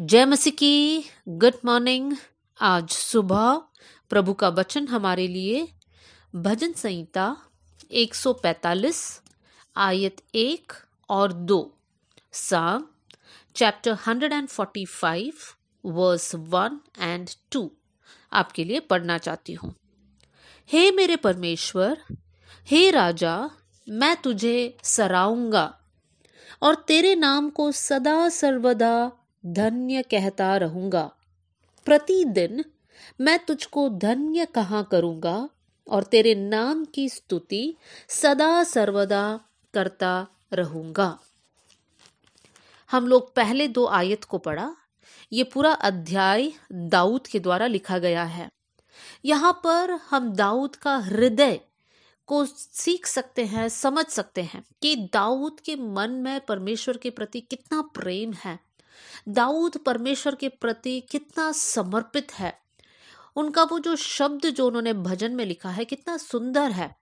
जय मसीह की good morning आज सुबह प्रभु का वचन हमारे लिए भजन संहिता 145 आयत एक और दो psalm chapter 145 verse one and two आपके लिए पढ़ना चाहती हूँ हे मेरे परमेश्वर हे राजा मैं तुझे सराऊंगा और तेरे नाम को सदा सर्वदा धन्य कहता रहूंगा प्रतिदिन मैं तुझको धन्य कहा करूंगा और तेरे नाम की स्तुति सदा सर्वदा करता रहूंगा हम लोग पहले दो आयत को पढ़ा ये पूरा अध्याय दाऊद के द्वारा लिखा गया है यहां पर हम दाऊद का हृदय को सीख सकते हैं समझ सकते हैं कि दाऊद के मन में परमेश्वर के प्रति कितना प्रेम है दाऊद परमेश्वर के प्रति कितना समर्पित है उनका वो जो शब्द जो उन्होंने भजन में लिखा है कितना सुंदर है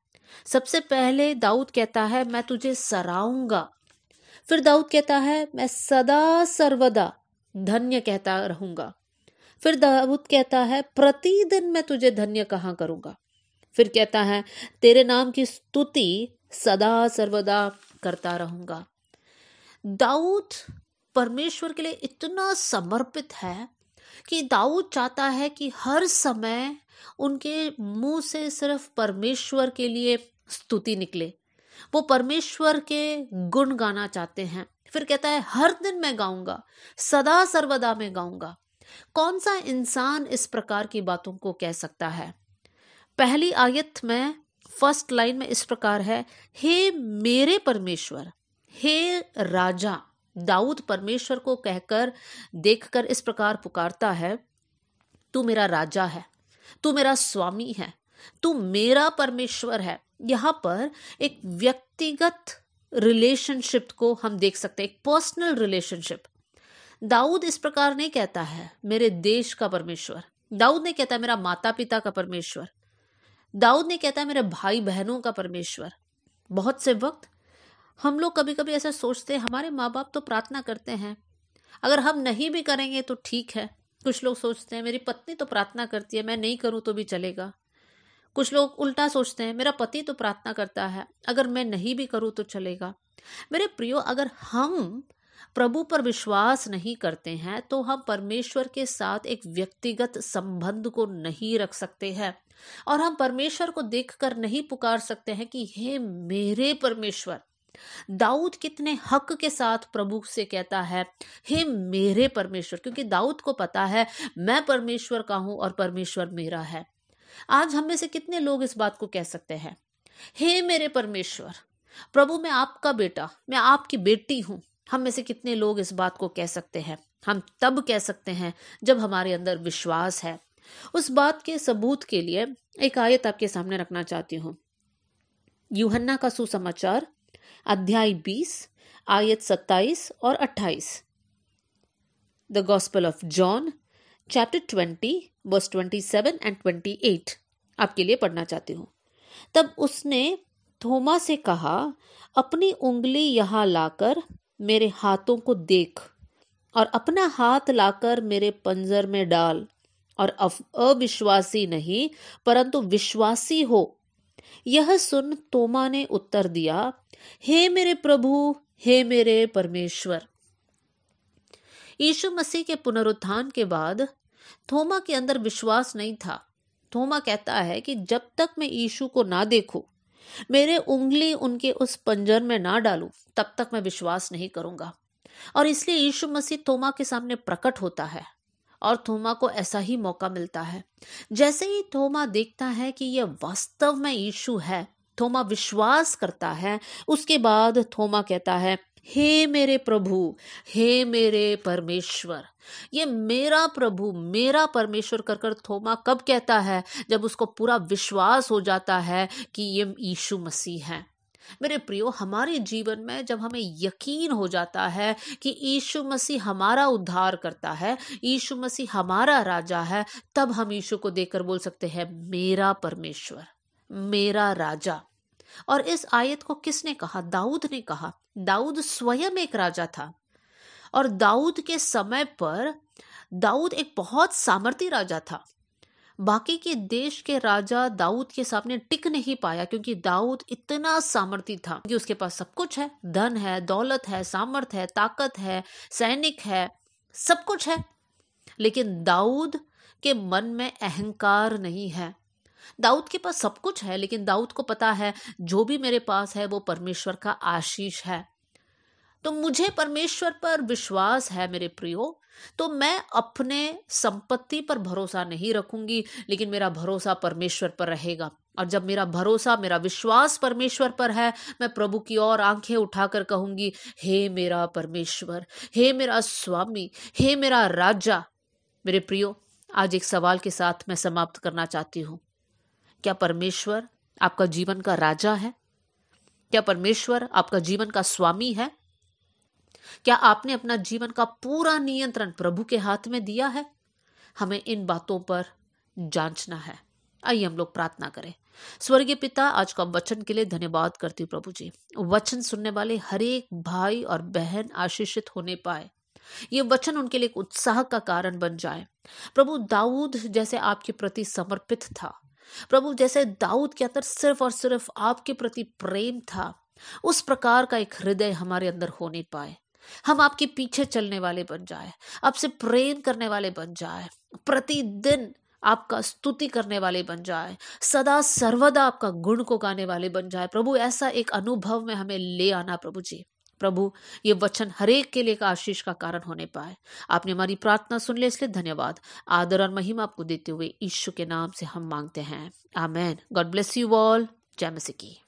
सबसे पहले दाऊद कहता है मैं तुझे सराऊंगा फिर दाऊद कहता है मैं सदा सर्वदा धन्य कहता रहूंगा फिर दाऊद कहता है प्रतिदिन मैं तुझे धन्य कहा करूंगा फिर कहता है तेरे नाम की स्तुति सदा सर्वदा करता रहूंगा दाऊद परमेश्वर के लिए इतना समर्पित है कि दाऊद चाहता है कि हर समय उनके मुंह से सिर्फ परमेश्वर के लिए स्तुति निकले वो परमेश्वर के गुण गाना चाहते हैं फिर कहता है हर दिन मैं गाऊंगा सदा सर्वदा मैं गाऊंगा कौन सा इंसान इस प्रकार की बातों को कह सकता है पहली आयत में फर्स्ट लाइन में इस प्रकार है हे मेरे परमेश्वर हे राजा दाऊद परमेश्वर को कहकर देखकर इस प्रकार पुकारता है तू मेरा राजा है तू मेरा स्वामी है तू मेरा परमेश्वर है यहां पर एक व्यक्तिगत रिलेशनशिप को हम देख सकते हैं एक पर्सनल रिलेशनशिप दाऊद इस प्रकार नहीं कहता है मेरे देश का परमेश्वर दाऊद ने कहता है मेरा माता पिता का परमेश्वर दाऊद ने कहता है मेरे भाई बहनों का परमेश्वर बहुत से वक्त हम लोग कभी कभी ऐसा सोचते हैं हमारे माँ बाप तो प्रार्थना करते हैं अगर हम नहीं भी करेंगे तो ठीक है कुछ लोग सोचते हैं मेरी पत्नी तो प्रार्थना करती है मैं नहीं करूँ तो भी चलेगा कुछ लोग उल्टा सोचते हैं मेरा पति तो प्रार्थना करता है अगर मैं नहीं भी करूँ तो चलेगा मेरे प्रियो अगर हम प्रभु पर विश्वास नहीं करते हैं तो हम परमेश्वर के साथ एक व्यक्तिगत संबंध को नहीं रख सकते हैं और हम परमेश्वर को देखकर नहीं पुकार सकते हैं कि हे मेरे परमेश्वर दाऊद कितने हक के साथ प्रभु से कहता है हे मेरे परमेश्वर क्योंकि दाऊद को पता है मैं परमेश्वर का हूं और परमेश्वर मेरा है आज हम में से कितने लोग इस बात को कह सकते हैं हे मेरे परमेश्वर प्रभु मैं आपका बेटा मैं आपकी बेटी हूं हम में से कितने लोग इस बात को कह सकते हैं हम तब कह सकते हैं जब हमारे अंदर विश्वास है उस बात के सबूत के लिए एक आयत आपके सामने रखना चाहती हूँ यूहन्ना का सुसमाचार अध्याय 20 आयत 27 और 28 the gospel of John chapter 20 verse 27 and 28 आपके लिए पढ़ना चाहती हूँ तब उसने थोमा से कहा अपनी उंगली यहाँ लाकर मेरे हाथों को देख और अपना हाथ लाकर मेरे पंजर में डाल और अविश्वासी नहीं परंतु विश्वासी हो यह सुन तोमा ने उत्तर दिया हे मेरे प्रभु हे मेरे परमेश्वर यीशु मसीह के पुनरुत्थान के बाद थोमा के अंदर विश्वास नहीं था थोमा कहता है कि जब तक मैं यीशु को ना देखूं मेरे उंगली उनके उस पंजर में ना डालूं तब तक मैं विश्वास नहीं करूंगा और इसलिए यीशु मसीह थोमा के सामने प्रकट होता है और थोमा को ऐसा ही मौका मिलता है जैसे ही थोमा देखता है कि यह वास्तव में यीशु है थोमा विश्वास करता है उसके बाद थोमा कहता है हे मेरे प्रभु हे मेरे परमेश्वर ये मेरा प्रभु मेरा परमेश्वर कर कर थोमा कब कहता है जब उसको पूरा विश्वास हो जाता है कि ये यीशु मसीह है मेरे प्रियो हमारे जीवन में जब हमें यकीन हो जाता है कि यीशु मसीह हमारा उद्धार करता है यीशु मसीह हमारा राजा है तब हम यीशु को देखकर बोल सकते हैं मेरा परमेश्वर मेरा राजा और इस आयत को किसने कहा दाऊद ने कहा दाऊद स्वयं एक राजा था और दाऊद के समय पर दाऊद एक बहुत सामर्थी राजा था बाकी के देश के राजा दाऊद के सामने टिक नहीं पाया क्योंकि दाऊद इतना सामर्थ्य था कि उसके पास सब कुछ है धन है दौलत है सामर्थ है ताकत है सैनिक है सब कुछ है लेकिन दाऊद के मन में अहंकार नहीं है दाऊद के पास सब कुछ है लेकिन दाऊद को पता है जो भी मेरे पास है वो परमेश्वर का आशीष है तो मुझे परमेश्वर पर विश्वास है मेरे प्रियो तो मैं अपने संपत्ति पर भरोसा नहीं रखूंगी लेकिन मेरा भरोसा परमेश्वर पर रहेगा और जब मेरा भरोसा मेरा विश्वास परमेश्वर पर है मैं प्रभु की ओर आंखें उठाकर कहूंगी हे मेरा परमेश्वर हे मेरा स्वामी हे मेरा राजा मेरे प्रियो आज एक सवाल के साथ मैं समाप्त करना चाहती हूं क्या परमेश्वर आपका जीवन का राजा है क्या परमेश्वर आपका जीवन का स्वामी है क्या आपने अपना जीवन का पूरा नियंत्रण प्रभु के हाथ में दिया है हमें इन बातों पर जांचना है आइए हम लोग प्रार्थना करें स्वर्गीय पिता आज का वचन के लिए धन्यवाद करती हूँ प्रभु जी वचन सुनने वाले हरेक भाई और बहन आशीषित होने पाए ये वचन उनके लिए उत्साह का कारण बन जाए प्रभु दाऊद जैसे आपके प्रति समर्पित था प्रभु जैसे दाऊद के अंदर सिर्फ और सिर्फ आपके प्रति प्रेम था उस प्रकार का एक हृदय हमारे अंदर होने पाए हम आपके पीछे चलने वाले बन जाए आपसे प्रेम करने वाले बन जाए प्रतिदिन आपका स्तुति करने वाले बन जाए सदा सर्वदा आपका गुण को गाने वाले बन जाए प्रभु ऐसा एक अनुभव में हमें ले आना प्रभु जी प्रभु ये वचन हरेक के लिए का आशीष का कारण होने पाए आपने हमारी प्रार्थना सुन ली इसलिए धन्यवाद आदर और महिमा आपको देते हुए ईश्वर के नाम से हम मांगते हैं amen God bless you all जय मसी की